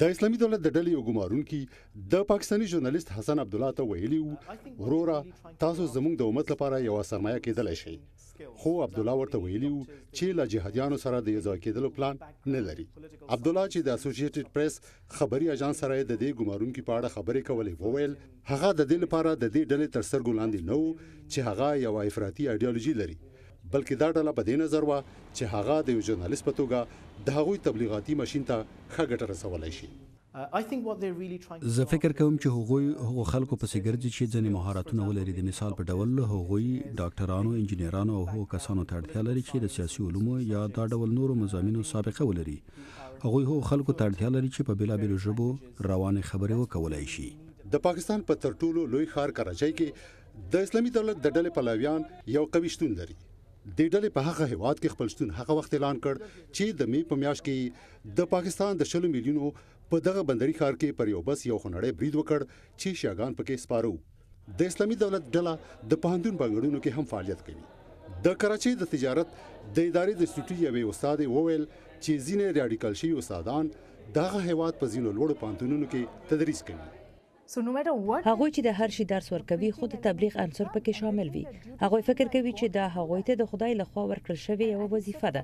د اسلامي دولت د ډلې وګمارونکي د پاکستانی ژورنالیست حسن عبد الله ته ویلي وو ورورا تاسو زموږ د امت لپاره یو سرمایه کېدلی شئ خو عبد الله ورته ویلي وو چې لا جهادیانو سره د یو کېدلو پلان نه لري عبد الله چې د اسوسییټډ پریس خبري اژانس سره د دې ګمارونکو په اړه خبرې کولې وویل هغه د دې لپاره د دې ډلې تر سرګو لاندې نه وو چې هغه یو افراطي ایديولوژي لري بلکې دا ډله په دې نظر و چې هغه د یو ژورنالیست په توګه د هغوی تبلیغاتي ماشين ته ښه ګټه رسولای شي uh, زه فکر کوم چې هغوی هغو خلکو پسې ګرځي چې ځینې مهارتونه ولري د مثال په ډول هغوی ډاکټرانو انجنیرانو او هغو کسانو ته اړتیا لري چې د سیاسي علومو یا دا ډول نورو مضامینو سابقه ولري هغوی هغو خلکو ته اړتیا لري چې په بېلابېلو ژبو روانې خبرې وکولای شي د پاکستان په تر ټولو لوی ښار کراچۍ کې د اسلامي دولت د ډلې پلویان یو قوي شتون لري د ډلې په هغه هواد کې خپل شتون هغه وخت اعلان کړ چې د می په میاش کې د پاکستان د شلو میلیونو په دغه بندري ښار کې پر یو بس یو خنړې برید وکړ چې شاګان پکې سپارو د اسلامي دولت ډله د پهندون بنگړونو کې هم فعالیت کوي د کراچۍ د تجارت د ادارې د سټوډیو یوې استاد وویل چې ځینې ریډیکل شي استادان دغه هیواد په ځینو لوړو پانتونونو کې تدریس کوي هغوی چې د هر شي درس ورکوي خود تبلیغ عنصر پکې شامل وي هغوی فکر کوي چې دا هغوی ته د خدای لخوا ورکړل شوی یو وظیفه ده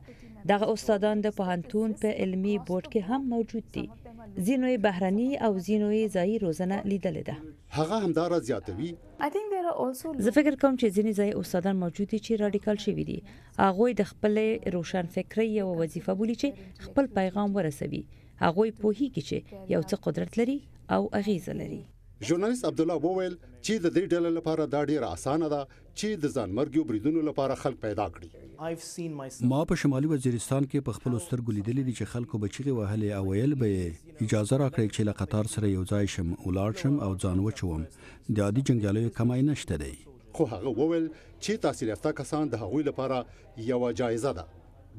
دغه استادان د پوهنتون په علمی بورډ کې هم موجود دي ځینوې بهرني او ځینوې ځایي روزنه لیدلې ده هغه همدار زیاتوي زه فکر کوم چې ځینې ځای استادان موجود دي چې رادیکال شوي دي هغوی د خپل روشن فکرۍ یو وظیفه بولی چې خپل پیغام ورسوي هغه په هیڅ کې یو څه قدرت لري او اغیزه لري ژورنالیست عبد الله وویل چې د دې ډله لپاره دا ډیره اسانه ده چې د ځانمرګیو بریدونو لپاره خلک پیدا کړي ما په شمالي وزیرستان کې په خپل سترګو لیدل دي چې خلکو بچی وهلې او ویل به اجازه راکړي چې له قطار سره یو ځای شم ولاړ شم او ځان وچوم د عادي جنگیالیو کمای نشته دی خو هغه وویل چې تحصیل یافته کسان د هغوی لپاره یو جایزه ده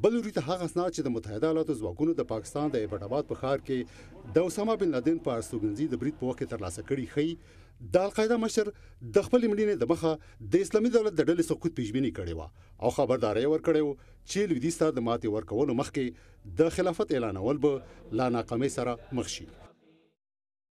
بل وروته هغه اسناد چې د متحده ایالاتو ځواکونو د پاکستان د ایبټاباد په ښار کې د اسامه بن لادن په استوګنځي د بریټ په وخت ترلاسه کړي خي د القاعده مشر د خپل ملي د مخه د اسلامي دولت د ډلې سقوط پیشبینی کړي و او خبرداري ورکړي و چې لوی دي ستاد ماتي ورکولو مخکې د خلافت اعلانول به لا ناکامۍ سره مخ شي